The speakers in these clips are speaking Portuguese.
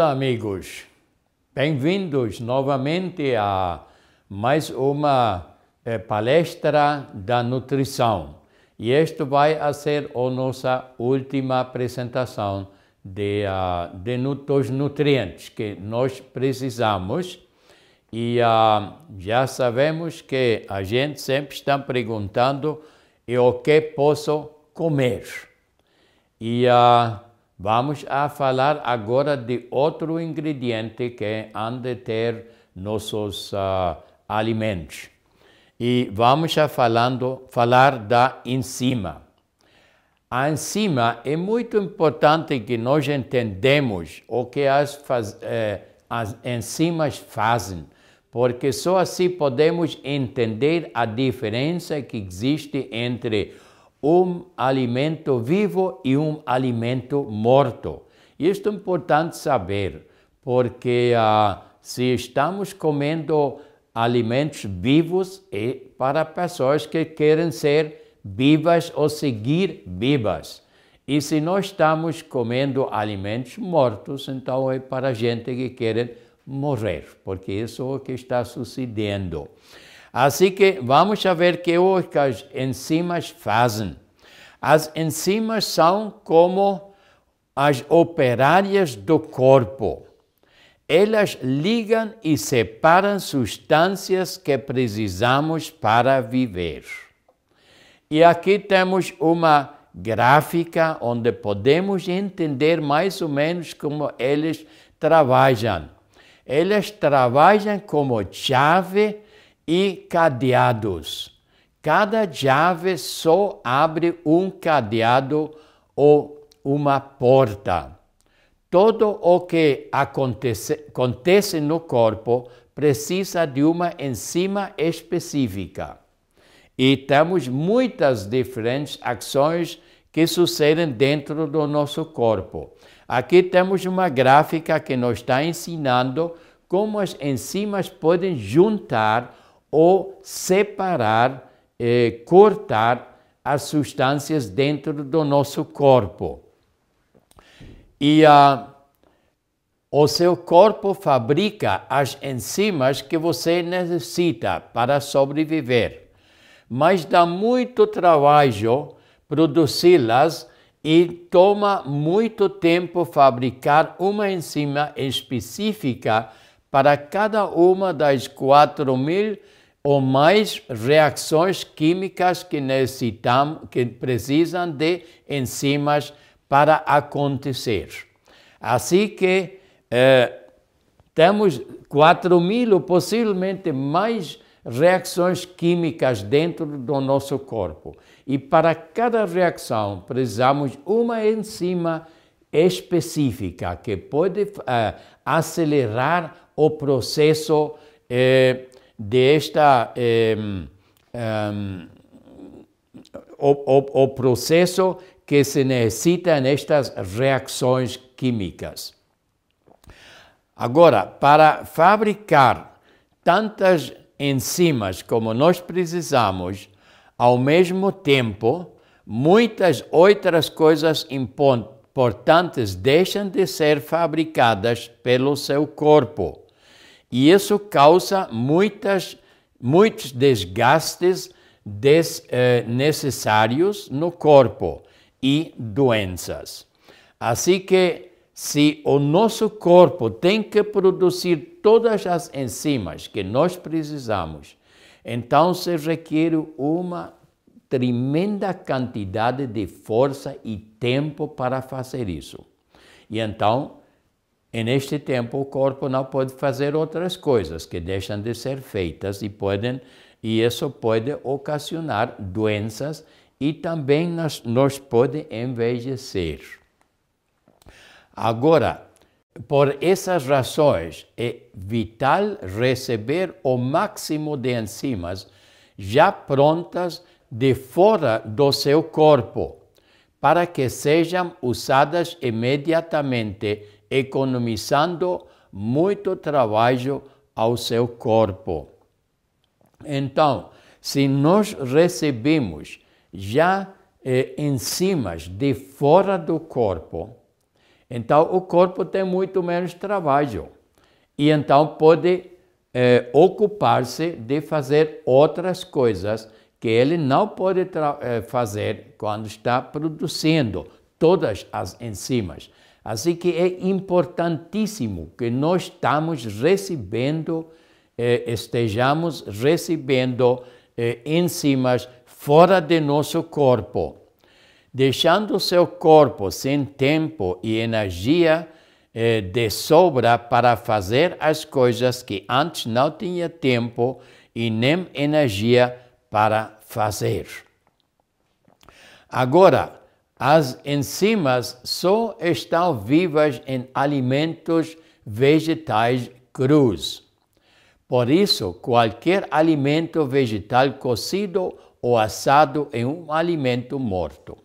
Olá, amigos. Bem-vindos novamente a mais uma eh, palestra da nutrição. E esta vai ser a nossa última apresentação de, uh, de dos nutrientes que nós precisamos. E uh, já sabemos que a gente sempre está perguntando o que posso comer. E uh, Vamos a falar agora de outro ingrediente que han de ter nossos uh, ah, alimentos. E vamos a falando, falar da enzima. A enzima é muito importante que nós entendemos o que as, faz, eh, as enzimas fazem, porque só assim podemos entender a diferença que existe entre um alimento vivo e um alimento morto. Isto é importante saber, porque ah, se estamos comendo alimentos vivos, é para pessoas que querem ser vivas ou seguir vivas. E se nós estamos comendo alimentos mortos, então é para gente que quer morrer, porque isso é o que está sucedendo. Assim que vamos saber que o que as enzimas fazem. As enzimas são como as operárias do corpo. Elas ligam e separam substâncias que precisamos para viver. E aqui temos uma gráfica onde podemos entender mais ou menos como eles trabalham. Eles trabalham como chave e cadeados. Cada chave só abre um cadeado ou uma porta. Todo o que acontece, acontece no corpo precisa de uma enzima específica. E temos muitas diferentes ações que sucedem dentro do nosso corpo. Aqui temos uma gráfica que nos está ensinando como as enzimas podem juntar ou separar, eh, cortar as substâncias dentro do nosso corpo. E ah, o seu corpo fabrica as enzimas que você necessita para sobreviver, mas dá muito trabalho produzi-las e toma muito tempo fabricar uma enzima específica para cada uma das mil ou mais reações químicas que, que precisam de enzimas para acontecer. Assim que eh, temos 4 mil ou possivelmente mais reações químicas dentro do nosso corpo. E para cada reação precisamos uma enzima específica que pode eh, acelerar o processo eh, de esta eh, um, o, o, o processo que se necessita nestas reações químicas. Agora, para fabricar tantas enzimas como nós precisamos, ao mesmo tempo, muitas outras coisas importantes deixam de ser fabricadas pelo seu corpo. E isso causa muitas, muitos desgastes desnecessários eh, no corpo e doenças. Assim que, se o nosso corpo tem que produzir todas as enzimas que nós precisamos, então se requer uma tremenda quantidade de força e tempo para fazer isso. E então e neste tempo o corpo não pode fazer outras coisas que deixam de ser feitas e podem e isso pode ocasionar doenças e também nos, nos pode envelhecer. Agora, por essas razões, é vital receber o máximo de enzimas já prontas de fora do seu corpo, para que sejam usadas imediatamente economizando muito trabalho ao seu corpo. Então, se nós recebemos já eh, enzimas de fora do corpo, então o corpo tem muito menos trabalho e então pode eh, ocupar-se de fazer outras coisas que ele não pode eh, fazer quando está produzindo todas as enzimas. Assim que é importantíssimo que nós estamos recebendo, eh, estejamos recebendo eh, enzimas fora de nosso corpo. Deixando seu corpo sem tempo e energia eh, de sobra para fazer as coisas que antes não tinha tempo e nem energia para fazer. Agora, as enzimas só estão vivas em alimentos vegetais crus. Por isso, qualquer alimento vegetal cozido ou assado é um alimento morto.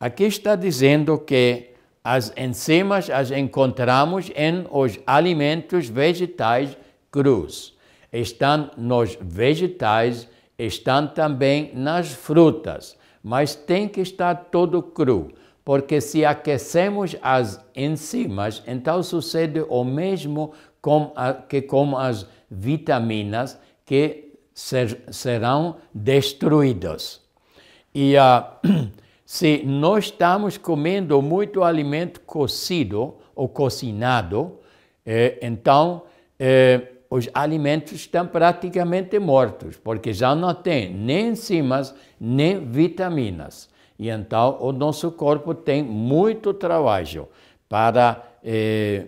Aqui está dizendo que as enzimas as encontramos em os alimentos vegetais crus. Estão nos vegetais, estão também nas frutas mas tem que estar todo cru, porque se aquecemos as enzimas, então sucede o mesmo com a, que com as vitaminas que ser, serão destruídas. E ah, se nós estamos comendo muito alimento cocido ou cocinado, eh, então eh, os alimentos estão praticamente mortos, porque já não tem nem enzimas nem vitaminas. E então o nosso corpo tem muito trabalho para eh,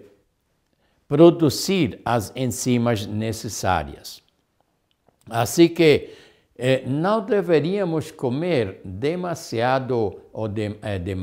produzir as enzimas necessárias. Assim que eh, não deveríamos comer demasiado ou de, eh, de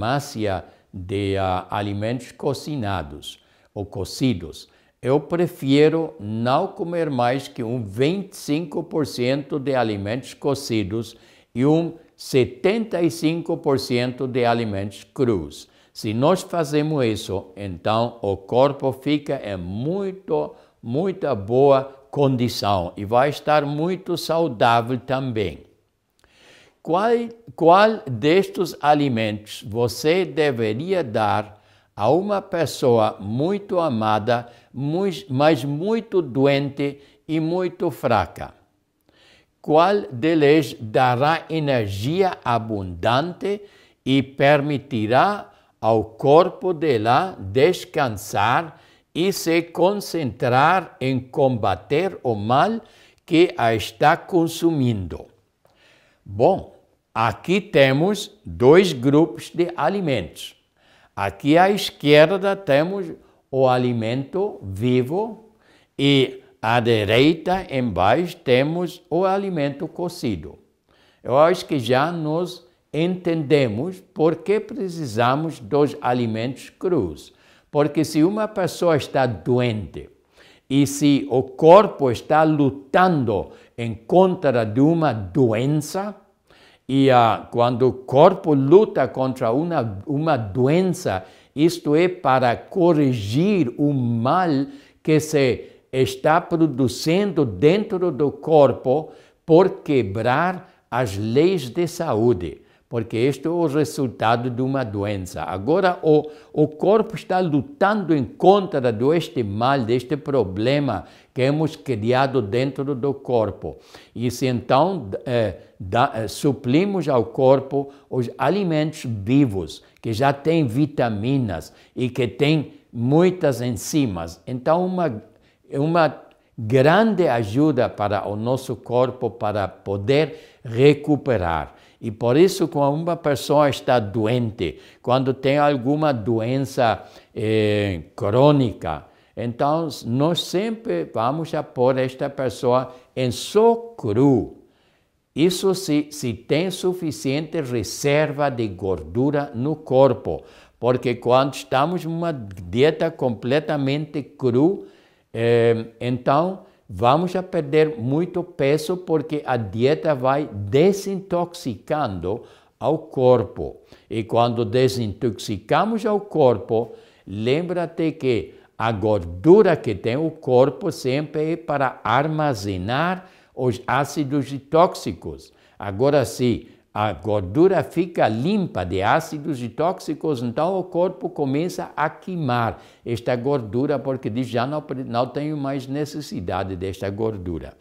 uh, alimentos cocinados ou cozidos. Eu prefiro não comer mais que um 25% de alimentos cozidos e um 75% de alimentos crus. Se nós fazemos isso, então o corpo fica em muito, muita boa condição e vai estar muito saudável também. Qual, qual destes alimentos você deveria dar a uma pessoa muito amada, mas muito doente e muito fraca? qual deles dará energia abundante e permitirá ao corpo dela descansar e se concentrar em combater o mal que a está consumindo. Bom, aqui temos dois grupos de alimentos. Aqui à esquerda temos o alimento vivo e à direita, embaixo, temos o alimento cocido. Eu acho que já nos entendemos por que precisamos dos alimentos crus. Porque se uma pessoa está doente e se o corpo está lutando em contra de uma doença, e ah, quando o corpo luta contra uma, uma doença, isto é para corrigir o mal que se está produzindo dentro do corpo por quebrar as leis de saúde, porque este é o resultado de uma doença. Agora, o, o corpo está lutando em contra deste mal, deste problema que hemos criado dentro do corpo. E se então é, da, eh, suplimos ao corpo os alimentos vivos, que já têm vitaminas e que têm muitas enzimas, então uma é uma grande ajuda para o nosso corpo para poder recuperar. E por isso, quando uma pessoa está doente, quando tem alguma doença eh, crônica, então nós sempre vamos a pôr esta pessoa em cru, Isso se, se tem suficiente reserva de gordura no corpo, porque quando estamos numa dieta completamente crua, é, então, vamos a perder muito peso porque a dieta vai desintoxicando ao corpo. E quando desintoxicamos ao corpo, lembra-te que a gordura que tem o corpo sempre é para armazenar os ácidos tóxicos. Agora sim, a gordura fica limpa de ácidos e tóxicos, então o corpo começa a queimar esta gordura, porque diz já não, não tenho mais necessidade desta gordura.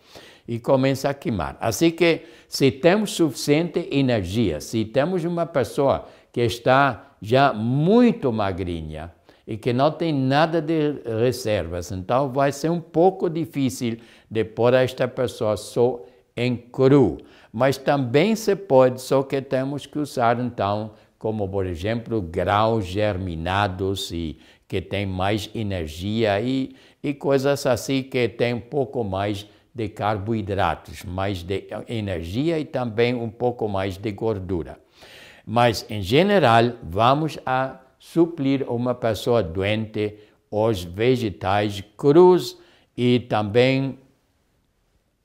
E começa a queimar. Assim que, se temos suficiente energia, se temos uma pessoa que está já muito magrinha e que não tem nada de reservas, então vai ser um pouco difícil de pôr esta pessoa só em cru. Mas também se pode, só que temos que usar então, como por exemplo, graus germinados e que tem mais energia e, e coisas assim que tem um pouco mais de carboidratos, mais de energia e também um pouco mais de gordura. Mas, em geral, vamos a suplir uma pessoa doente os vegetais crus e também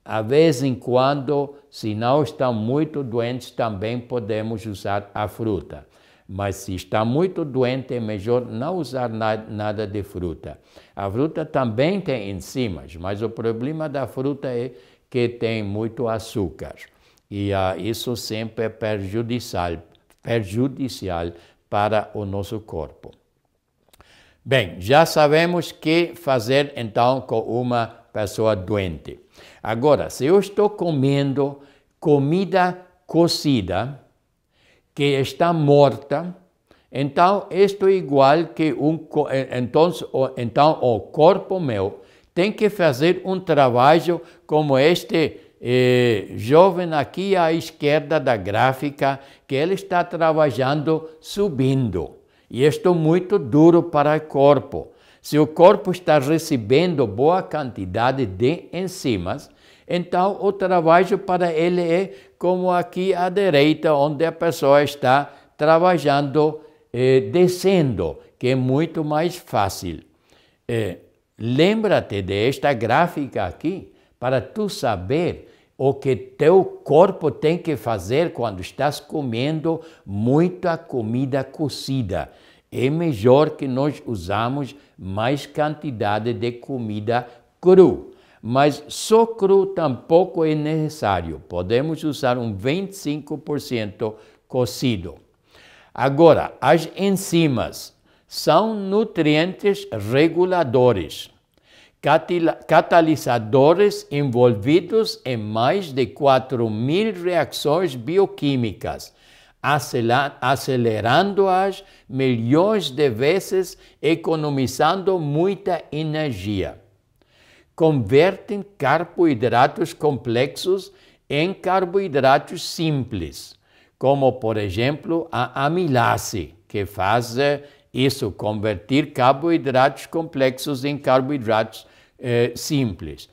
a vez em quando, se não estão muito doentes, também podemos usar a fruta. Mas se está muito doente, é melhor não usar nada de fruta. A fruta também tem enzimas, mas o problema da fruta é que tem muito açúcar. E ah, isso sempre é prejudicial, prejudicial para o nosso corpo. Bem, já sabemos que fazer então com uma pessoa doente. Agora, se eu estou comendo comida cozida que está morta, então isto é igual que um eh, então, então o corpo meu tem que fazer um trabalho como este eh, jovem aqui à esquerda da gráfica, que ele está trabalhando subindo. E isto é muito duro para o corpo. Se o corpo está recebendo boa quantidade de enzimas, então o trabalho para ele é como aqui à direita, onde a pessoa está trabalhando eh, descendo, que é muito mais fácil. Eh, Lembra-te desta gráfica aqui para tu saber o que teu corpo tem que fazer quando estás comendo muita comida cozida é melhor que nós usamos mais quantidade de comida cru. Mas só cru tampouco é necessário. Podemos usar um 25% cozido. Agora, as enzimas são nutrientes reguladores, catalisadores envolvidos em mais de 4 mil reações bioquímicas acelerando-as milhões de vezes, economizando muita energia. Convertem carboidratos complexos em carboidratos simples, como, por exemplo, a amilase, que faz eh, isso, convertir carboidratos complexos em carboidratos eh, simples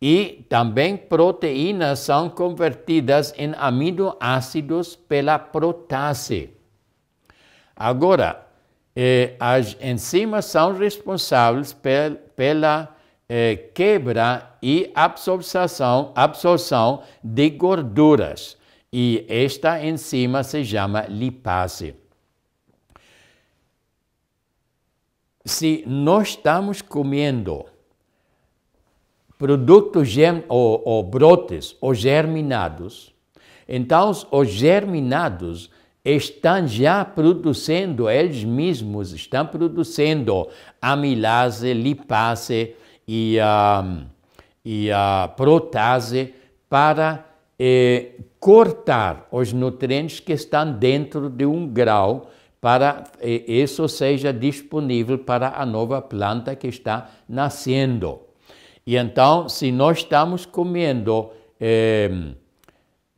e também proteínas são convertidas em aminoácidos pela protase. Agora, eh, as enzimas são responsáveis pel, pela eh, quebra e absorção, absorção de gorduras e esta enzima se chama lipase. Se nós estamos comendo produtos ou, ou brotes ou germinados, então os germinados estão já produzindo, eles mesmos estão produzindo amilase, lipase e, uh, e a protase para eh, cortar os nutrientes que estão dentro de um grau para eh, isso seja disponível para a nova planta que está nascendo. E então, se nós estamos comendo eh,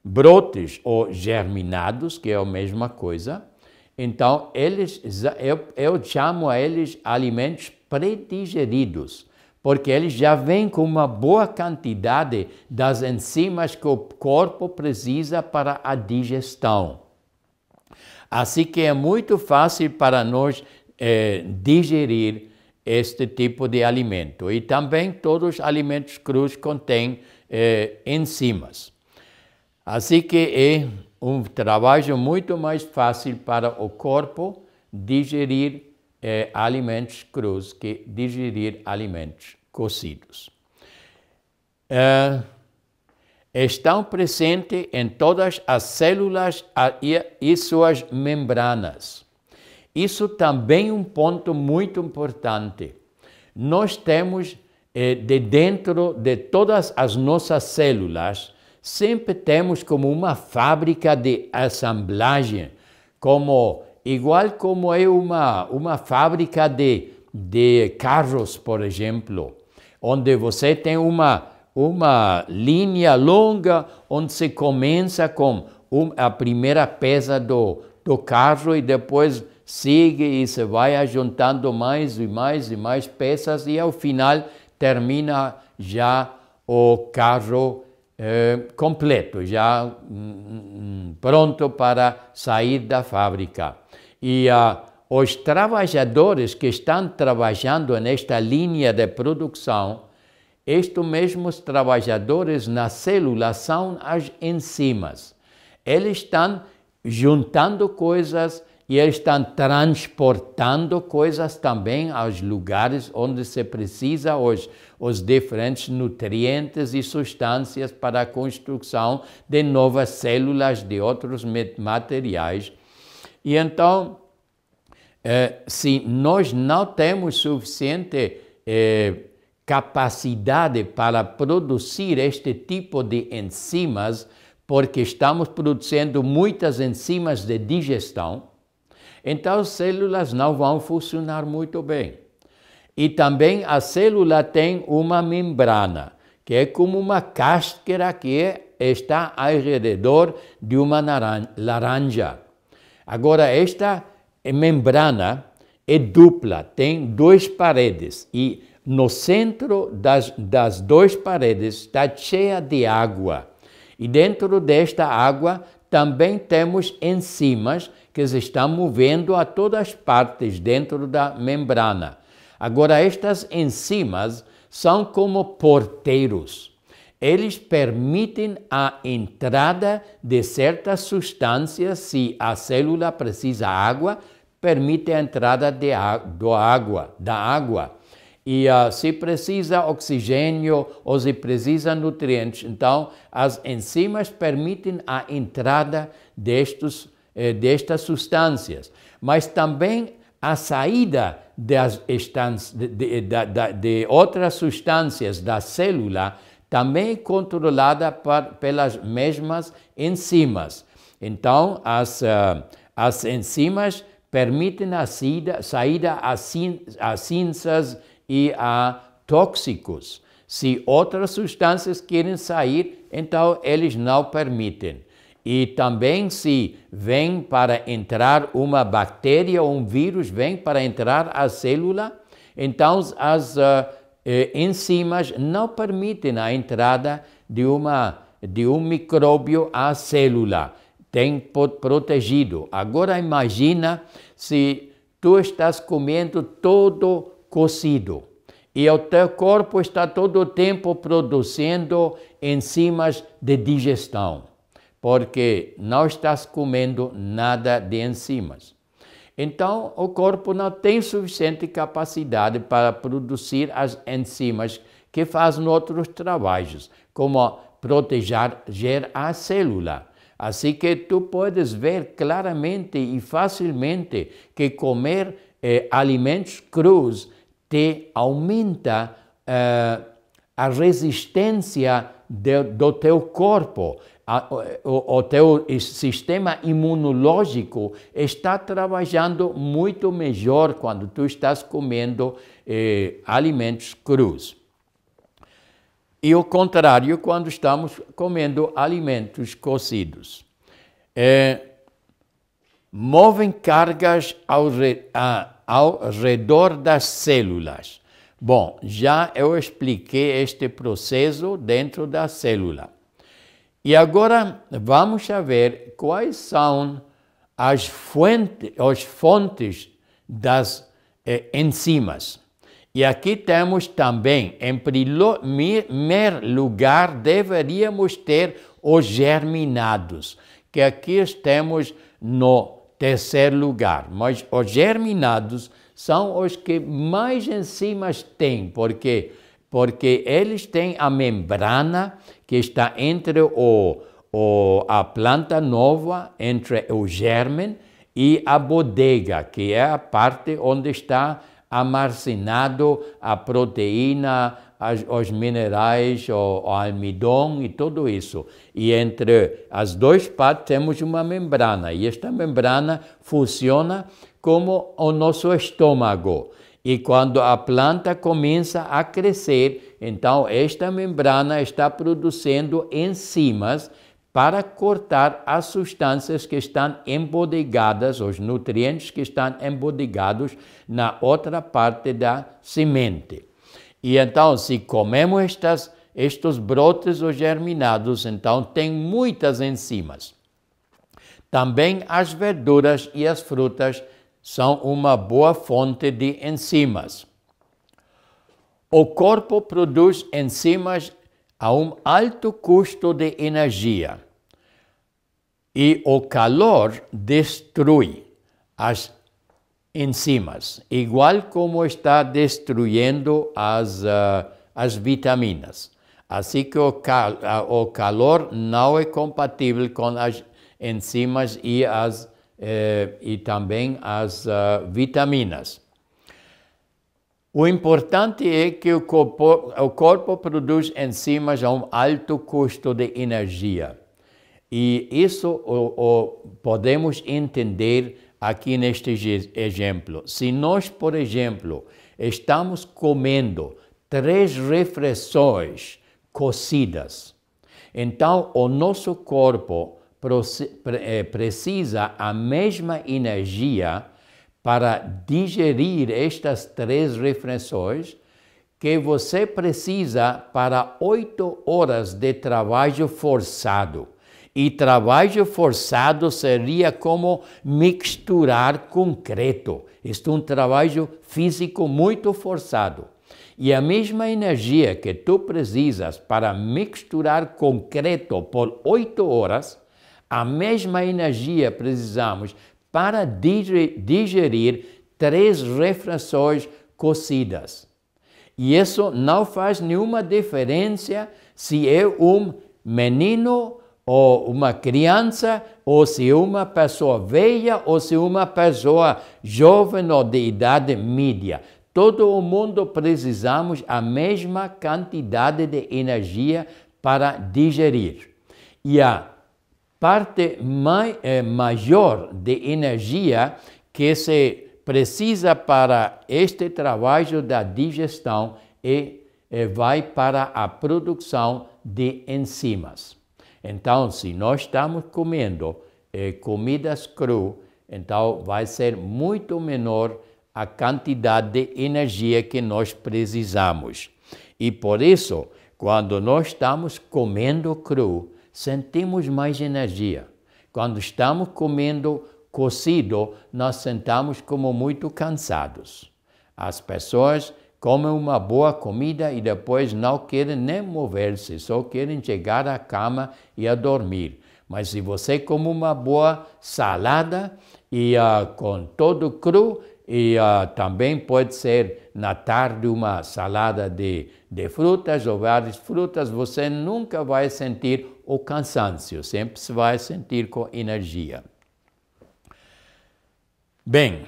brotes ou germinados, que é a mesma coisa, então eles, eu, eu chamo a eles alimentos predigeridos, porque eles já vêm com uma boa quantidade das enzimas que o corpo precisa para a digestão. Assim que é muito fácil para nós eh, digerir este tipo de alimento. E também todos os alimentos crus contêm eh, enzimas. Assim que é um trabalho muito mais fácil para o corpo digerir eh, alimentos crus que digerir alimentos cozidos. Uh, estão presentes em todas as células ah, e, e suas membranas. Isso também é um ponto muito importante. Nós temos eh, de dentro de todas as nossas células, sempre temos como uma fábrica de assemblagem, como igual como é uma, uma fábrica de, de carros, por exemplo, onde você tem uma, uma linha longa onde se começa com um, a primeira peça do, do carro e depois sigue e se vai juntando mais e mais e mais peças e ao final termina já o carro eh, completo, já mm, pronto para sair da fábrica. E ah, os trabalhadores que estão trabalhando nesta linha de produção, estes mesmos trabalhadores na célula são as enzimas. Eles estão juntando coisas, e eles estão transportando coisas também aos lugares onde se precisa hoje, os diferentes nutrientes e substâncias para a construção de novas células, de outros materiais. E então, eh, se nós não temos suficiente eh, capacidade para produzir este tipo de enzimas, porque estamos produzindo muitas enzimas de digestão, então, as células não vão funcionar muito bem. E também a célula tem uma membrana, que é como uma cáscara que é, está ao redor de uma laranja. Agora, esta membrana é dupla, tem duas paredes e no centro das, das duas paredes está cheia de água. E dentro desta água também temos enzimas que se estão movendo a todas as partes dentro da membrana. Agora, estas enzimas são como porteiros. Eles permitem a entrada de certas substâncias se a célula precisa água, permite a entrada de, do água, da água. E uh, se precisa oxigênio ou se precisa nutrientes, então as enzimas permitem a entrada destes eh, destas substâncias, mas também a saída das de, de, de, de, outras substâncias da célula também é controlada par, pelas mesmas enzimas. Então, as, uh, eh, as enzimas permitem a saída, saída a, cin, a cinzas e a tóxicos. Se outras substâncias querem sair, então eles não permitem. E também se vem para entrar uma bactéria ou um vírus, vem para entrar a célula, então as uh, enzimas não permitem a entrada de, uma, de um micróbio à célula. Tem protegido. Agora imagina se tu estás comendo todo cozido e o teu corpo está todo o tempo produzindo enzimas de digestão porque não estás comendo nada de enzimas. Então, o corpo não tem suficiente capacidade para produzir as enzimas que fazem outros trabalhos, como proteger a célula. Assim que tu podes ver claramente e facilmente que comer eh, alimentos crus te aumenta eh, a resistência de, do teu corpo o, o teu sistema imunológico está trabalhando muito melhor quando tu estás comendo eh, alimentos crus. E o contrário quando estamos comendo alimentos cozidos. Eh, movem cargas ao, re, a, ao redor das células. Bom, já eu expliquei este processo dentro da célula. E agora vamos ver quais são as fontes, as fontes das eh, enzimas. E aqui temos também, em primeiro lugar, deveríamos ter os germinados, que aqui temos no terceiro lugar. Mas os germinados são os que mais enzimas têm, porque porque eles têm a membrana que está entre o, o, a planta nova, entre o germen e a bodega, que é a parte onde está amarcinado a proteína, as, os minerais, o, o, almidão e tudo isso. E entre as duas partes temos uma membrana, e esta membrana funciona como o nosso estômago. E quando a planta começa a crescer, então, esta membrana está produzindo enzimas para cortar as substâncias que estão embodegadas, os nutrientes que estão embodegados na outra parte da semente. E então, se comemos estas, estes brotes ou germinados, então tem muitas enzimas. Também as verduras e as frutas são uma boa fonte de enzimas. O corpo produz enzimas a um alto custo de energia e o calor destrui as enzimas, igual como está destruindo as, uh, as vitaminas. Assim que o, cal ah, o calor não é compatível com as enzimas e, as, eh, e também as uh, vitaminas. O importante é que o corpo, o corpo produz enzimas a um alto custo de energia. E isso o, o, podemos entender aqui neste exemplo. Se nós, por exemplo, estamos comendo três refeições cocidas, então o nosso corpo eh, precisa a mesma energia para digerir estas três refeições que você precisa para oito horas de trabalho forçado. E trabalho forçado seria como misturar concreto. Isto é um trabalho físico muito forçado. E a mesma energia que tu precisas para misturar concreto por oito horas, a mesma energia precisamos para digerir três refrações cocidas. E isso não faz nenhuma diferença se é um menino ou uma criança, ou se é uma pessoa velha, ou se é uma pessoa jovem ou de idade média. Todo o mundo precisamos a mesma quantidade de energia para digerir. E a parte mai, eh, maior de energia que se precisa para este trabalho da digestão e eh, vai para a produção de enzimas. Então, se nós estamos comendo eh, comidas cru, então vai ser muito menor a quantidade de energia que nós precisamos. E por isso, quando nós estamos comendo cru, sentimos mais energia. Quando estamos comendo cocido, nós sentamos como muito cansados. As pessoas comem uma boa comida e depois não querem nem mover-se, só querem chegar à cama e a dormir. Mas se você come uma boa salada e uh, com todo cru, e uh, também pode ser na tarde uma salada de, de frutas ou várias frutas, você nunca vai sentir o cansaço, sempre se vai sentir com energia. Bem,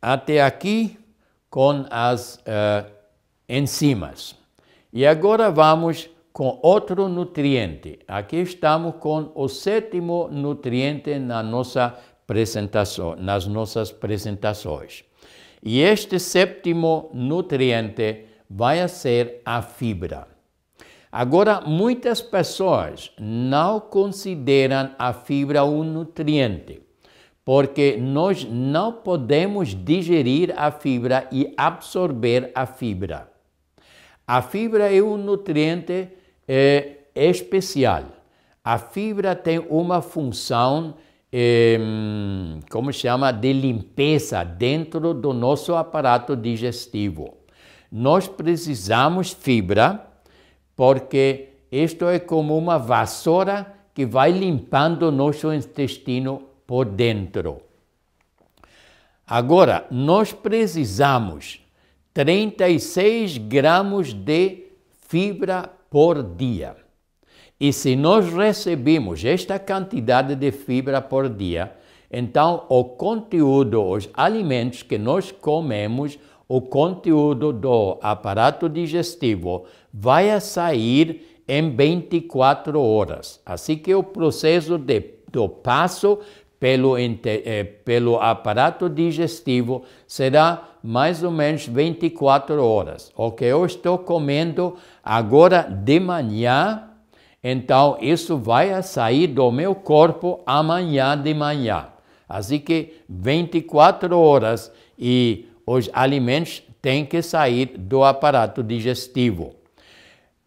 até aqui com as uh, enzimas. E agora vamos com outro nutriente. Aqui estamos com o sétimo nutriente na nossa nas nossas apresentações. E este sétimo nutriente vai ser a fibra. Agora, muitas pessoas não consideram a fibra um nutriente, porque nós não podemos digerir a fibra e absorver a fibra. A fibra é um nutriente é, especial. A fibra tem uma função como chama, de limpeza dentro do nosso aparato digestivo. Nós precisamos fibra, porque isto é como uma vassoura que vai limpando nosso intestino por dentro. Agora, nós precisamos 36 gramas de fibra por dia. E se nós recebemos esta quantidade de fibra por dia, então o conteúdo, os alimentos que nós comemos, o conteúdo do aparato digestivo vai sair em 24 horas. Assim que o processo de, do passo pelo, eh, pelo aparato digestivo será mais ou menos 24 horas. O que eu estou comendo agora de manhã então, isso vai sair do meu corpo amanhã de manhã. Assim que 24 horas e os alimentos têm que sair do aparato digestivo.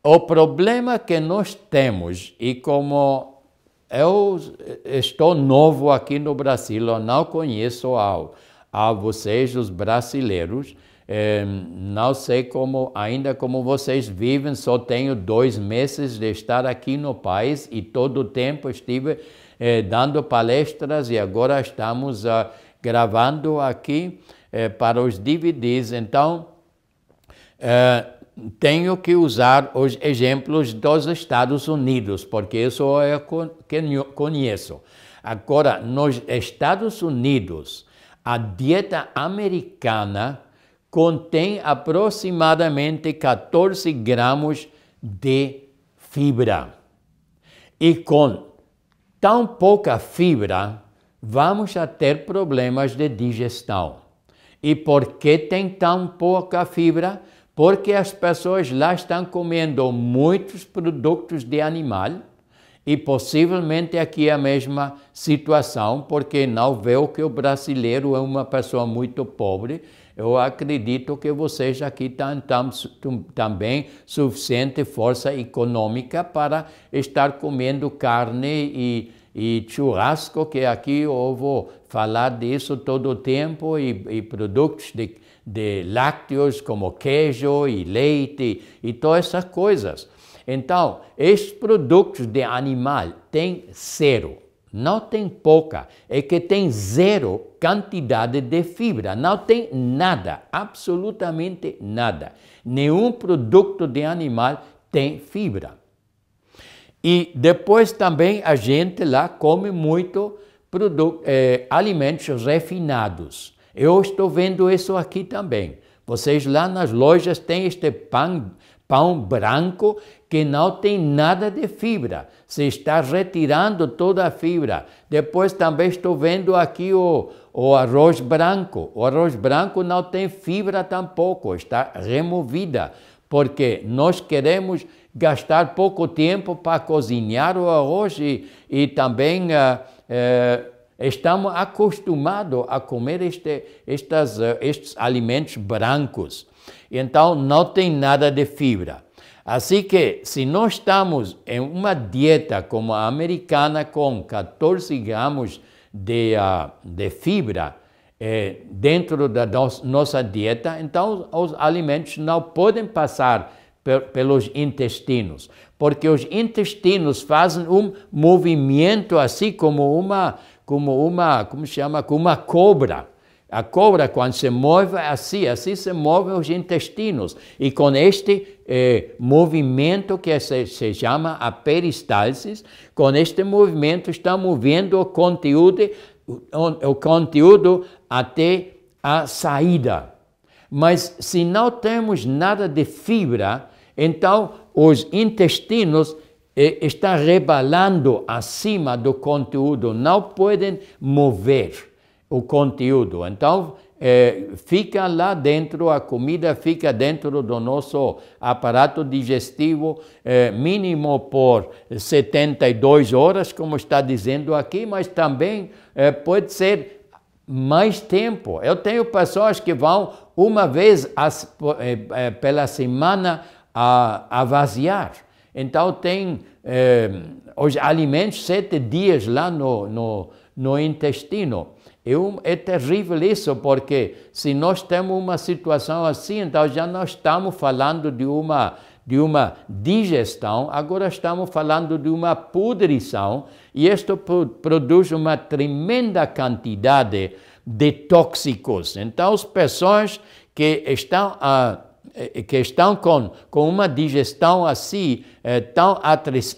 O problema que nós temos, e como eu estou novo aqui no Brasil, eu não conheço a, a vocês, os brasileiros, é, não sei como, ainda como vocês vivem, só tenho dois meses de estar aqui no país e todo o tempo estive é, dando palestras e agora estamos ah, gravando aqui é, para os DVDs. Então, eh, tenho que usar os exemplos dos Estados Unidos, porque isso é o que conheço. Agora, nos Estados Unidos, a dieta americana contém aproximadamente 14 gramas de fibra. E com tão pouca fibra, vamos a ter problemas de digestão. E por que tem tão pouca fibra? Porque as pessoas lá estão comendo muitos produtos de animal e possivelmente aqui é a mesma situação, porque não vê que o brasileiro é uma pessoa muito pobre eu acredito que vocês aqui estão também suficiente força econômica para estar comendo carne e, e churrasco, que aqui eu vou falar disso todo o tempo, e, e produtos de, de, lácteos como queijo e leite e todas essas coisas. Então, esses produtos de animal têm zero não tem pouca, é que tem zero quantidade de fibra, não tem nada, absolutamente nada. Nenhum produto de animal tem fibra. E depois também a gente lá come muito produto, eh, alimentos refinados. Eu estou vendo isso aqui também. Vocês lá nas lojas têm este pão, pão branco que não tem nada de fibra, se está retirando toda a fibra. Depois também estou vendo aqui o, o arroz branco. O arroz branco não tem fibra tampouco, está removida, porque nós queremos gastar pouco tempo para cozinhar o arroz e, e também uh, uh, estamos acostumados a comer este, estas, uh, estes alimentos brancos. Então não tem nada de fibra. Assim que, se nós estamos em uma dieta como a americana, com 14 gramas de, uh, de fibra eh, dentro da nossa dieta, então os alimentos não podem passar pelos intestinos, porque os intestinos fazem um movimento assim como uma, como uma, como se chama, como uma cobra. A cobra, quando se move assim, assim se movem os intestinos. E com este eh, movimento que se, se, chama a peristalsis, com este movimento está movendo o conteúdo, o, o conteúdo até a saída. Mas se não temos nada de fibra, então os intestinos eh, estão rebalando acima do conteúdo, não podem mover o conteúdo. Então, eh, fica lá dentro, a comida fica dentro do nosso aparato digestivo, eh, mínimo por 72 horas, como está dizendo aqui, mas também eh, pode ser mais tempo. Eu tenho pessoas que vão uma vez as, pela semana a, a vaziar. Então, tem os alimentos sete dias lá no, no, no intestino. É, é terrível isso, porque se nós temos uma situação assim, então já não estamos falando de uma, de uma digestão, agora estamos falando de uma pudrição, e isto produz uma tremenda quantidade de tóxicos. Então, as pessoas que estão a ah, eh, que estão com, com uma digestão assim, eh, tão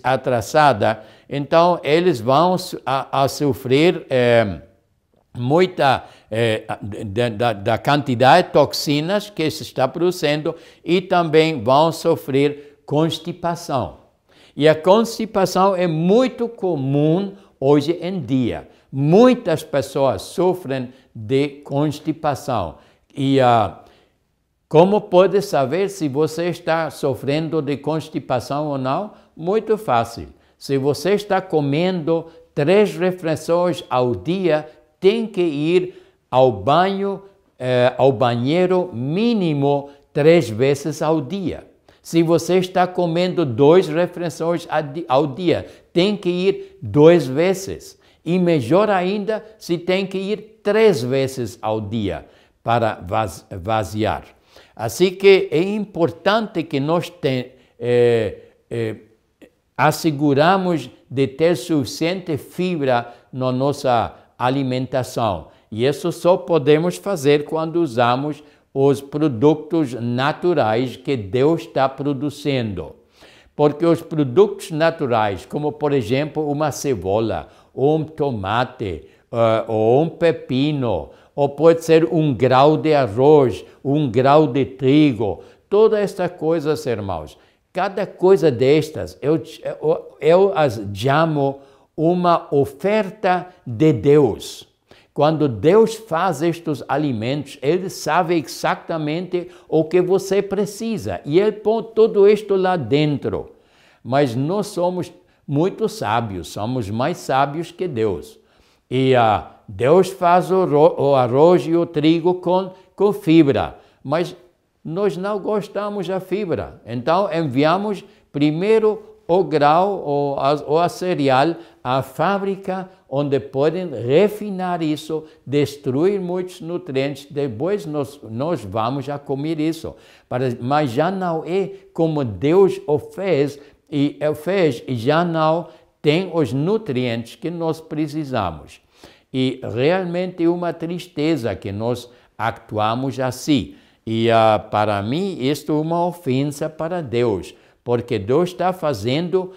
atrasada, então eles vão a, a sofrer eh, muita eh, da, da, quantidade de toxinas que se está produzindo e também vão sofrer constipação. E a constipação é muito comum hoje em dia. Muitas pessoas sofrem de constipação. E ah, como pode saber se você está sofrendo de constipação ou não? Muito fácil. Se você está comendo três refeições ao dia tem que ir ao banho, eh, ao banheiro mínimo três vezes ao dia. Se você está comendo dois refeições ao dia, tem que ir duas vezes. E melhor ainda, se tem que ir três vezes ao dia para vaziar. Assim que é importante que nós te, eh, eh, asseguramos de ter suficiente fibra na nossa alimentação. E isso só podemos fazer quando usamos os produtos naturais que Deus está produzindo. Porque os produtos naturais, como por exemplo uma cebola, ou um tomate, eh, ou um pepino, ou pode ser um grau de arroz, um grau de trigo, todas estas coisas, irmãos, cada coisa destas eu, eu, eu as chamo uma oferta de Deus. Quando Deus faz estes alimentos, Ele sabe exatamente o que você precisa e Ele põe tudo isto lá dentro. Mas nós somos muito sábios, somos mais sábios que Deus. E ah, Deus faz o, o, arroz e o trigo com, com fibra, mas nós não gostamos da fibra. Então enviamos primeiro o grau ou a, ou a cereal a fábrica onde podem refinar isso, destruir muitos nutrientes, depois nós, nós vamos a comer isso. mas já não é como Deus o fez, e o fez e já não tem os nutrientes que nós precisamos. E realmente é uma tristeza que nós actuamos assim. E uh, para mim, isto é uma ofensa para Deus porque Deus está fazendo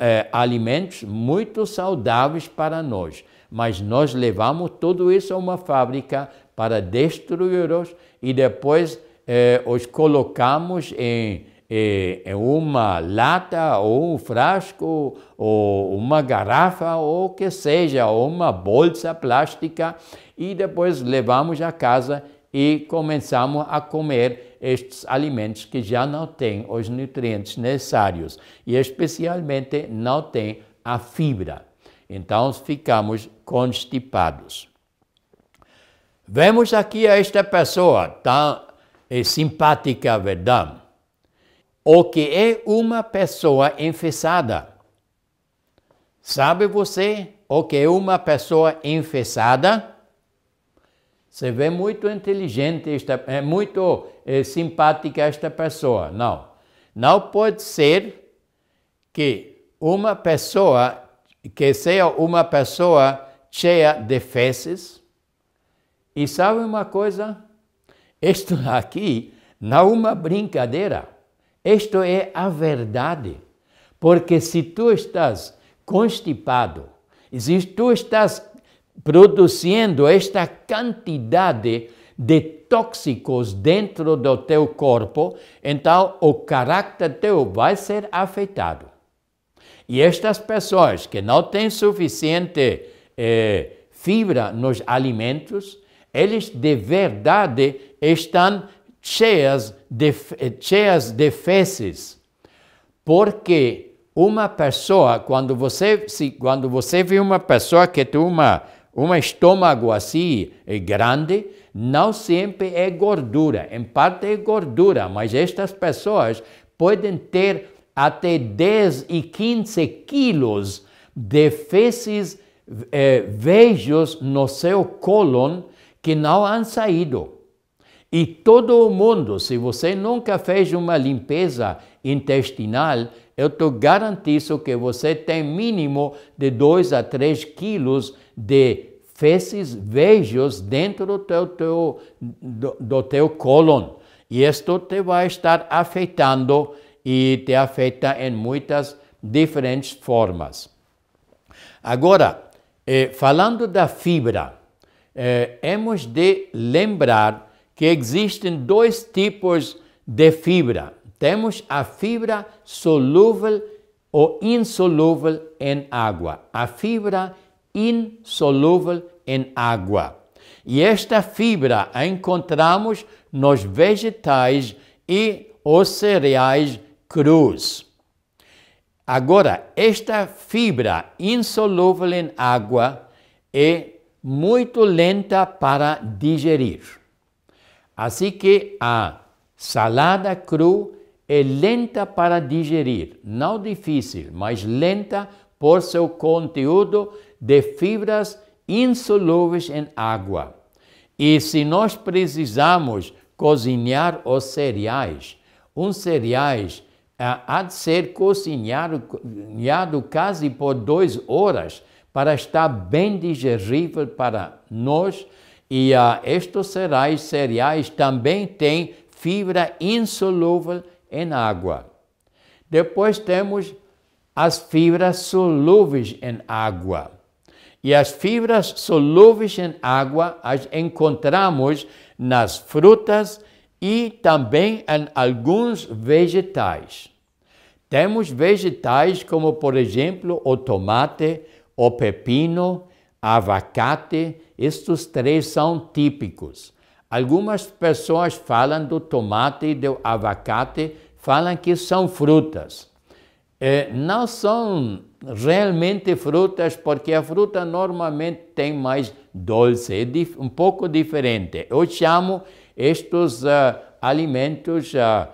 é, alimentos muito saudáveis para nós. Mas nós levamos tudo isso a uma fábrica para destruí-los e depois é, os colocamos em, em, é, é uma lata ou um frasco ou uma garrafa ou o que seja, ou uma bolsa plástica e depois levamos a casa e começamos a comer estes alimentos que já não têm os nutrientes necessários e, especialmente, não têm a fibra. Então, ficamos constipados. Vemos aqui esta pessoa tão é, simpática, verdade? O que é uma pessoa enfesada? Sabe você o que é uma pessoa enfesada? Você vê muito inteligente, esta, é muito é, simpática esta pessoa. Não. Não pode ser que uma pessoa, que seja uma pessoa cheia de fezes. E sabe uma coisa? Isto aqui não é uma brincadeira. Isto é a verdade. Porque se tu estás constipado, se tu estás produzindo esta quantidade de tóxicos dentro do teu corpo, então o caráter teu vai ser afetado. E estas pessoas que não têm suficiente eh, fibra nos alimentos, eles de verdade estão cheias de, eh, cheias de fezes. Porque uma pessoa, quando você, se, quando você vê uma pessoa que tem uma um estômago assim é grande não sempre é gordura, em parte é gordura, mas estas pessoas podem ter até 10 e 15 quilos de fezes eh, vejos no seu cólon que não han saído. E todo o mundo, se você nunca fez uma limpeza intestinal, eu te garantizo que você tem mínimo de 2 a 3 quilos de fezes vejos dentro do teu, teu, do, do teu colon. E isto te vai estar afetando e te afeta em muitas diferentes formas. Agora, eh, falando da fibra, eh, de lembrar que existem dois tipos de fibra. Temos a fibra solúvel ou insolúvel em água. A fibra insolúvel em água. E esta fibra a encontramos nos vegetais e os cereais crus. Agora, esta fibra insolúvel em água é muito lenta para digerir. Assim que a salada cru é lenta para digerir, não difícil, mas lenta por seu conteúdo de fibras insolúveis em água. E se nós precisamos cozinhar os cereais, um cereais ah, há de ser cozinhado, cozinhado quase por duas horas para estar bem digerível para nós. E a ah, estes cereais, cereais também têm fibra insolúvel em água. Depois temos as fibras solúveis em água. E as fibras solúveis em água as encontramos nas frutas e também em alguns vegetais. Temos vegetais como, por exemplo, o tomate, o pepino, avacate, estes três são típicos. Algumas pessoas falam do tomate e do abacate, falam que são frutas. É, não são realmente frutas, porque a fruta normalmente tem mais doce, é um pouco diferente. Eu chamo estes uh, alimentos, uh,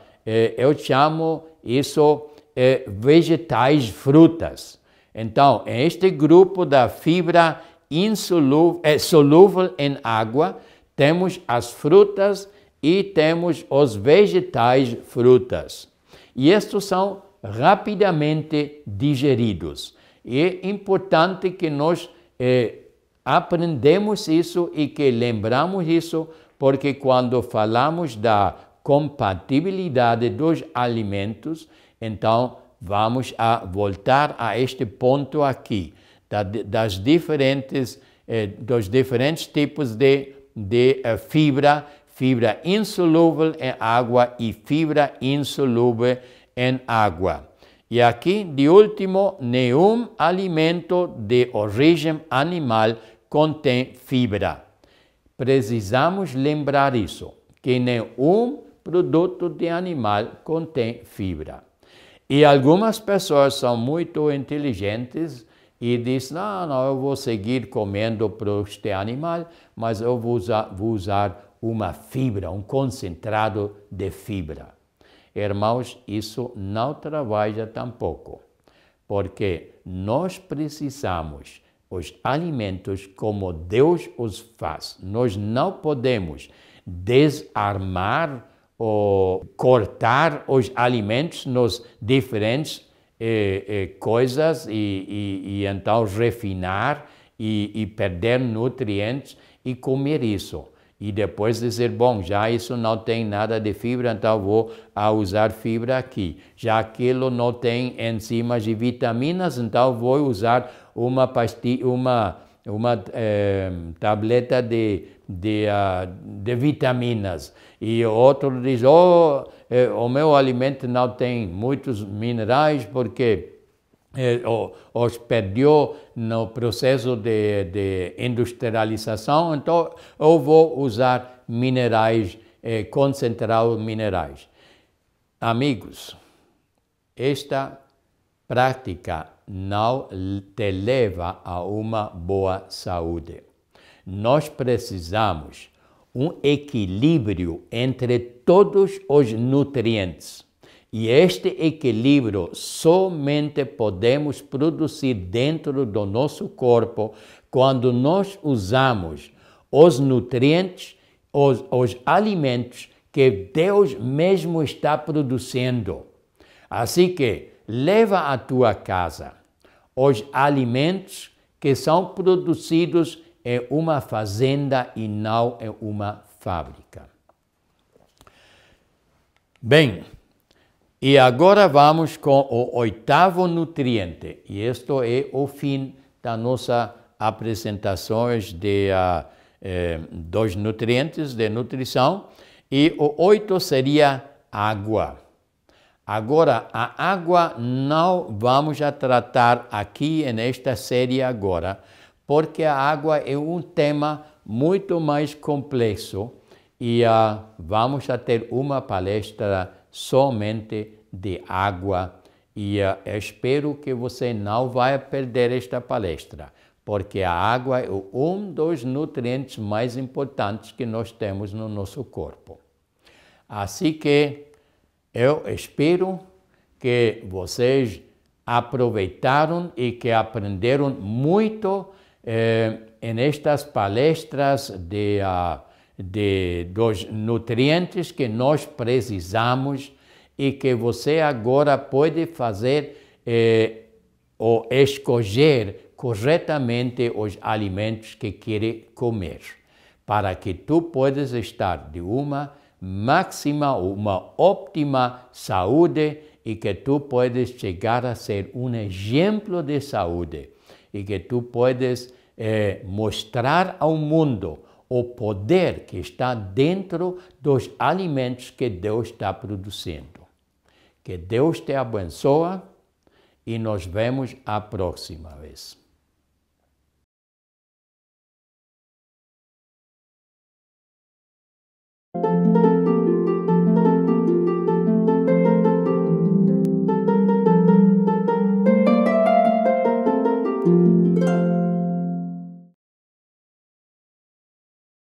eu chamo isso é, vegetais frutas. Então, é este grupo da fibra insolúvel, é, solúvel em água, temos as frutas e temos os vegetais frutas. E estes são rapidamente digeridos. E é importante que nós eh, aprendemos isso e que lembramos isso, porque quando falamos da compatibilidade dos alimentos, então vamos a voltar a este ponto aqui, das diferentes, eh, dos diferentes tipos de de eh, fibra, fibra insolúvel em água e fibra insolúvel em água. E aqui, de último, nenhum alimento de origem animal contém fibra. Precisamos lembrar isso, que nenhum produto de animal contém fibra. E algumas pessoas são muito inteligentes e diz: Não, não, eu vou seguir comendo produtos de animal, mas eu vou usar, vou usar uma fibra, um concentrado de fibra. Irmãos, isso não trabalha tampouco, porque nós precisamos os alimentos como Deus os faz. Nós não podemos desarmar ou cortar os alimentos nos diferentes eh, eh, coisas e, e, e, então refinar e, e perder nutrientes e comer isso e depois dizer, bom, já isso não tem nada de fibra, então vou usar fibra aqui. Já aquilo não tem enzimas e vitaminas, então vou usar uma pastilha, uma, uma eh, tableta de, de, uh, de vitaminas. E outro diz, oh, é, o meu alimento não tem muitos minerais porque é, o, os perdeu no processo de, de, industrialização, então eu vou usar minerais, é, concentrar concentrados minerais. Amigos, esta prática não te leva a uma boa saúde. Nós precisamos um equilíbrio entre todos os nutrientes. E este equilíbrio somente podemos produzir dentro do nosso corpo quando nós usamos os nutrientes, os, os alimentos que Deus mesmo está produzindo. Assim que leva à tua casa os alimentos que são produzidos é uma fazenda e não é uma fábrica. Bem, e agora vamos com o oitavo nutriente, e isto é o fim da nossa apresentação de uh, eh, dois nutrientes de nutrição, e o oito seria água. Agora, a água não vamos a tratar aqui nesta série agora, porque a água é um tema muito mais complexo e uh, vamos ter uma palestra somente de água e uh, espero que você não vai perder esta palestra, porque a água é um dos nutrientes mais importantes que nós temos no nosso corpo. Assim que eu espero que vocês aproveitaram e que aprenderam muito em eh, estas palestras de, ah, de, dos nutrientes que nós precisamos e que você agora pode fazer eh, ou escolher corretamente os alimentos que quer comer, para que tu possas estar de uma máxima ou uma óptima saúde e que tu possas chegar a ser um exemplo de saúde e que tu podes eh, mostrar ao mundo o poder que está dentro dos alimentos que Deus está produzindo. Que Deus te abençoe e nos vemos a próxima vez.